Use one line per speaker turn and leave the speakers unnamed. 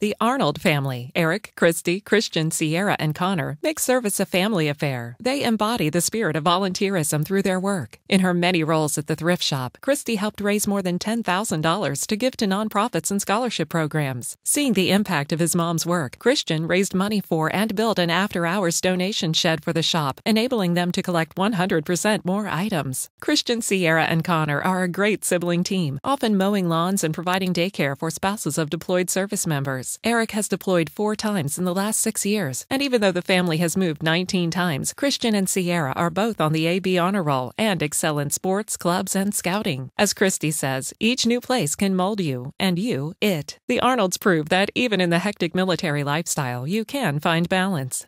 The Arnold family, Eric, Christy, Christian, Sierra, and Connor, make service a family affair. They embody the spirit of volunteerism through their work. In her many roles at the thrift shop, Christy helped raise more than $10,000 to give to nonprofits and scholarship programs. Seeing the impact of his mom's work, Christian raised money for and built an after hours donation shed for the shop, enabling them to collect 100% more items. Christian, Sierra, and Connor are a great sibling team, often mowing lawns and providing daycare for spouses of deployed service members years. Eric has deployed four times in the last six years, and even though the family has moved 19 times, Christian and Sierra are both on the AB honor roll and excel in sports, clubs, and scouting. As Christy says, each new place can mold you, and you, it. The Arnolds prove that even in the hectic military lifestyle, you can find balance.